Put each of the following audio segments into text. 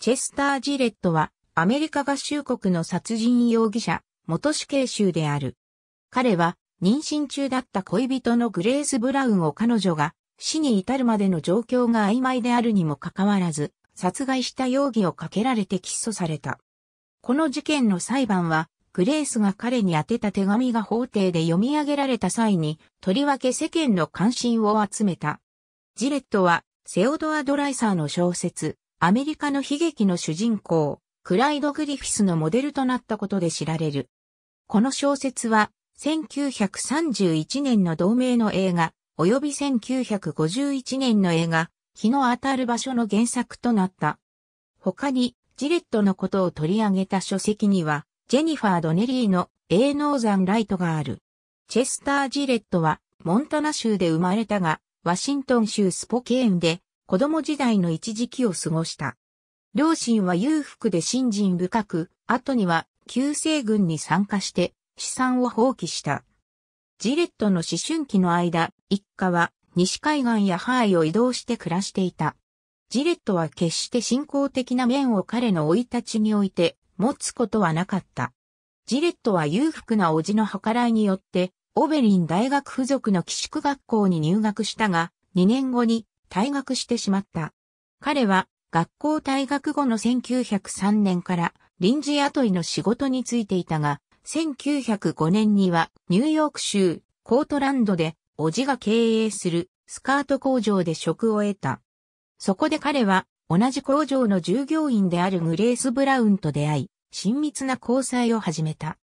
チェスター・ジレットは、アメリカ合衆国の殺人容疑者、元死刑囚である。彼は、妊娠中だった恋人のグレース・ブラウンを彼女が、死に至るまでの状況が曖昧であるにもかかわらず、殺害した容疑をかけられて起訴された。この事件の裁判は、グレースが彼に宛てた手紙が法廷で読み上げられた際に、とりわけ世間の関心を集めた。ジレットは、セオドア・ドライサーの小説、アメリカの悲劇の主人公、クライド・グリフィスのモデルとなったことで知られる。この小説は、1931年の同名の映画、及び1951年の映画、日の当たる場所の原作となった。他に、ジレットのことを取り上げた書籍には、ジェニファー・ドネリーの営農山ライトがある。チェスター・ジレットは、モンタナ州で生まれたが、ワシントン州スポケーンで、子供時代の一時期を過ごした。両親は裕福で信心深く、後には旧世軍に参加して資産を放棄した。ジレットの思春期の間、一家は西海岸やハワイを移動して暮らしていた。ジレットは決して信仰的な面を彼の老い立ちにおいて持つことはなかった。ジレットは裕福な叔父の計らいによって、オベリン大学附属の寄宿学校に入学したが、2年後に退学してしまった。彼は学校退学後の1903年から臨時雇いの仕事に就いていたが、1905年にはニューヨーク州コートランドでおじが経営するスカート工場で職を得た。そこで彼は同じ工場の従業員であるグレース・ブラウンと出会い、親密な交際を始めた。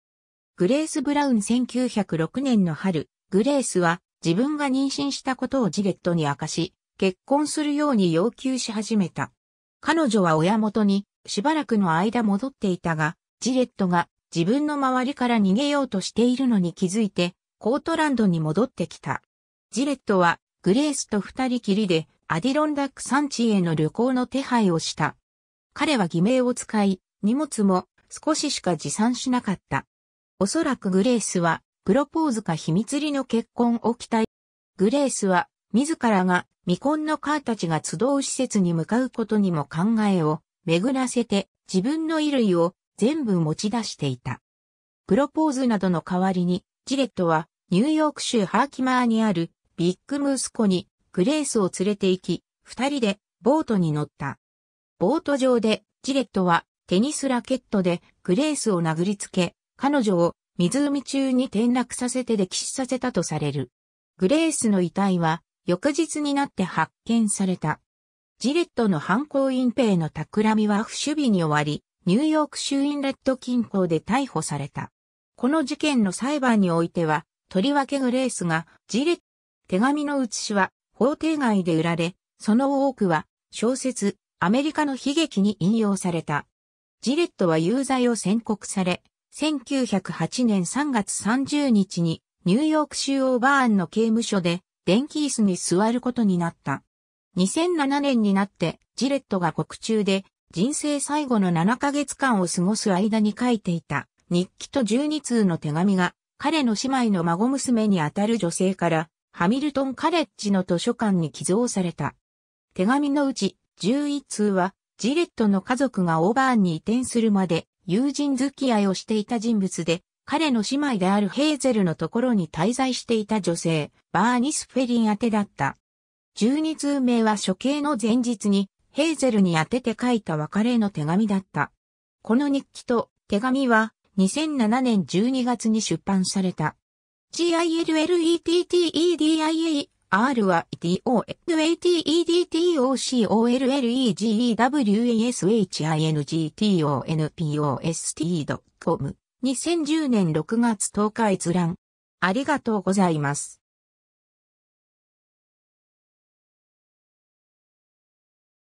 グレース・ブラウン1906年の春、グレースは自分が妊娠したことをジレットに明かし、結婚するように要求し始めた。彼女は親元にしばらくの間戻っていたが、ジレットが自分の周りから逃げようとしているのに気づいて、コートランドに戻ってきた。ジレットはグレースと二人きりでアディロンダック山地への旅行の手配をした。彼は偽名を使い、荷物も少ししか持参しなかった。おそらくグレースは、プロポーズか秘密裏の結婚を期待。グレースは自らが未婚のカーたちが集う施設に向かうことにも考えを巡らせて自分の衣類を全部持ち出していた。プロポーズなどの代わりに、ジレットはニューヨーク州ハーキマーにあるビッグムース湖にグレースを連れて行き、二人でボートに乗った。ボート上でジレットはテニスラケットでグレースを殴りつけ、彼女を湖中に転落させて溺死させたとされる。グレースの遺体は翌日になって発見された。ジレットの犯行隠蔽の企みは不守備に終わり、ニューヨーク州インレット近郊で逮捕された。この事件の裁判においては、とりわけグレースが、ジレット、手紙の写しは法廷外で売られ、その多くは小説、アメリカの悲劇に引用された。ジレットは有罪を宣告され、1908年3月30日にニューヨーク州オーバーンの刑務所で電気椅子に座ることになった。2007年になってジレットが獄中で人生最後の7ヶ月間を過ごす間に書いていた日記と12通の手紙が彼の姉妹の孫娘にあたる女性からハミルトンカレッジの図書館に寄贈された。手紙のうち11通はジレットの家族がオーバーンに移転するまで友人付き合いをしていた人物で彼の姉妹であるヘーゼルのところに滞在していた女性、バーニス・フェリン宛てだった。12通名は処刑の前日にヘーゼルに宛てて書いた別れの手紙だった。この日記と手紙は2007年12月に出版された。g i l l e t t e d i a r は t o a t e d t o c o l e w a s h i n g t o n p o s t c o m 2010年6月10日閲覧。ありがとうございます。